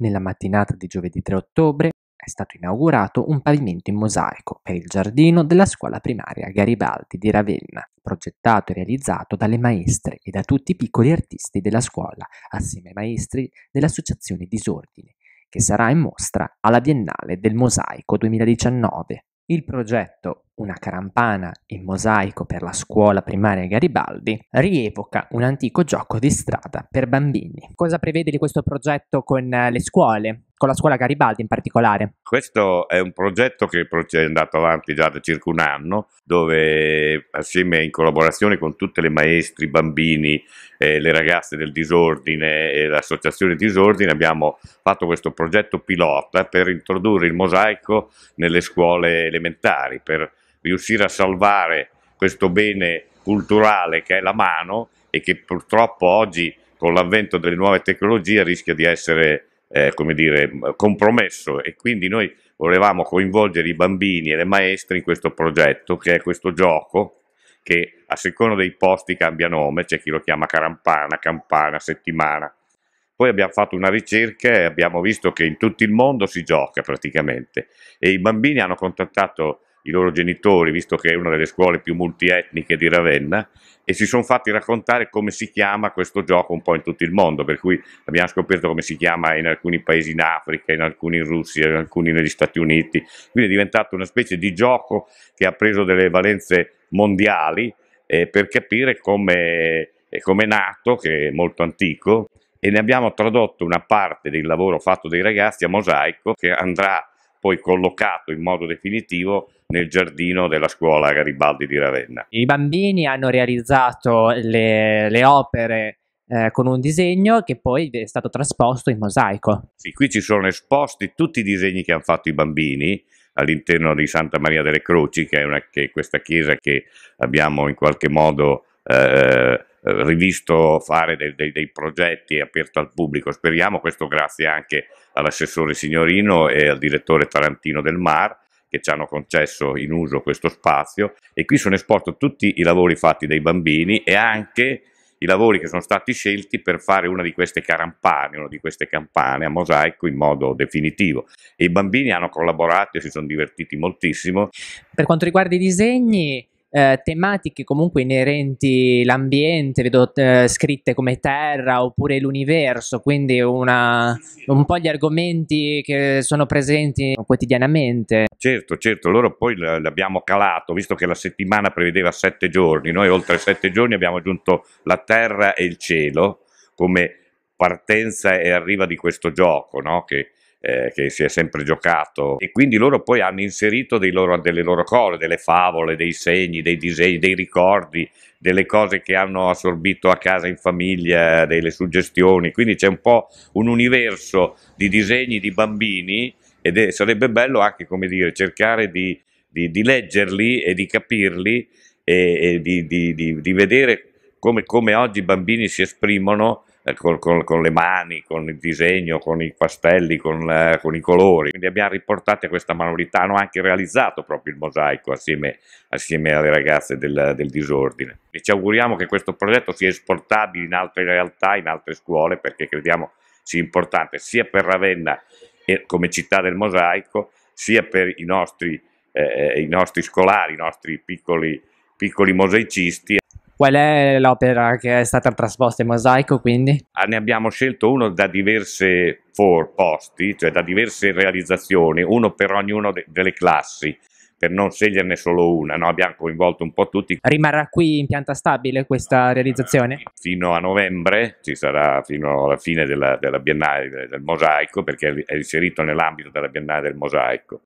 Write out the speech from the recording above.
Nella mattinata di giovedì 3 ottobre è stato inaugurato un pavimento in mosaico per il giardino della scuola primaria Garibaldi di Ravenna, progettato e realizzato dalle maestre e da tutti i piccoli artisti della scuola, assieme ai maestri dell'associazione Disordine, che sarà in mostra alla Biennale del Mosaico 2019. Il progetto una carampana in mosaico per la scuola primaria Garibaldi, rievoca un antico gioco di strada per bambini. Cosa prevede di questo progetto con eh, le scuole? Con la scuola Garibaldi in particolare? Questo è un progetto che è andato avanti già da circa un anno, dove assieme in collaborazione con tutte le maestri, bambini, eh, le ragazze del disordine e l'associazione disordine abbiamo fatto questo progetto pilota per introdurre il mosaico nelle scuole elementari, per riuscire a salvare questo bene culturale che è la mano e che purtroppo oggi con l'avvento delle nuove tecnologie rischia di essere eh, come dire, compromesso e quindi noi volevamo coinvolgere i bambini e le maestre in questo progetto che è questo gioco che a seconda dei posti cambia nome, c'è chi lo chiama carampana, campana, settimana. Poi abbiamo fatto una ricerca e abbiamo visto che in tutto il mondo si gioca praticamente e i bambini hanno contattato i loro genitori, visto che è una delle scuole più multietniche di Ravenna, e si sono fatti raccontare come si chiama questo gioco un po' in tutto il mondo, per cui abbiamo scoperto come si chiama in alcuni paesi in Africa, in alcuni in Russia, in alcuni negli Stati Uniti, quindi è diventato una specie di gioco che ha preso delle valenze mondiali eh, per capire come eh, è nato, che è molto antico, e ne abbiamo tradotto una parte del lavoro fatto dai ragazzi a mosaico che andrà poi collocato in modo definitivo nel giardino della scuola Garibaldi di Ravenna. I bambini hanno realizzato le, le opere eh, con un disegno che poi è stato trasposto in mosaico. Sì, qui ci sono esposti tutti i disegni che hanno fatto i bambini all'interno di Santa Maria delle Croci, che è, una, che è questa chiesa che abbiamo in qualche modo eh, eh rivisto fare dei, dei, dei progetti aperti al pubblico. Speriamo, questo grazie anche all'assessore Signorino e al direttore Tarantino del Mar, che ci hanno concesso in uso questo spazio e qui sono esposto tutti i lavori fatti dai bambini e anche i lavori che sono stati scelti per fare una di queste carampane, una di queste campane a mosaico in modo definitivo. E I bambini hanno collaborato e si sono divertiti moltissimo. Per quanto riguarda i disegni, eh, tematiche comunque inerenti all'ambiente, vedo eh, scritte come terra oppure l'universo, quindi una, un po' gli argomenti che sono presenti quotidianamente. Certo, certo, loro poi l'abbiamo calato, visto che la settimana prevedeva sette giorni, noi oltre sette giorni abbiamo aggiunto la terra e il cielo come partenza e arriva di questo gioco, no? che eh, che si è sempre giocato e quindi loro poi hanno inserito loro, delle loro cose, delle favole, dei segni, dei disegni, dei ricordi, delle cose che hanno assorbito a casa in famiglia, delle suggestioni, quindi c'è un po' un universo di disegni di bambini ed è, sarebbe bello anche come dire, cercare di, di, di leggerli e di capirli e, e di, di vedere come, come oggi i bambini si esprimono con, eh, con, con, le mani, con il disegno, con i pastelli, con, la, eh, con i colori. Quindi abbiamo riportato questa manualità, hanno anche realizzato proprio il mosaico assieme, assieme alle ragazze del, del, disordine. E ci auguriamo che questo progetto sia esportabile in altre realtà, in altre scuole, perché crediamo sia importante sia per Ravenna come città del mosaico, sia per i nostri, eh, eh i nostri scolari, i nostri piccoli, piccoli mosaicisti. Qual è l'opera che è stata trasposta in mosaico quindi? Ah, ne abbiamo scelto uno da diverse for- posti, cioè da diverse realizzazioni, uno per ognuna de- delle classi per non sceglierne solo una, no? abbiamo coinvolto un po' tutti. Rimarrà qui in pianta stabile questa ah, realizzazione? Fino a novembre, ci sarà fino alla fine della, della Biennale del Mosaico, perché è inserito nell'ambito della Biennale del Mosaico.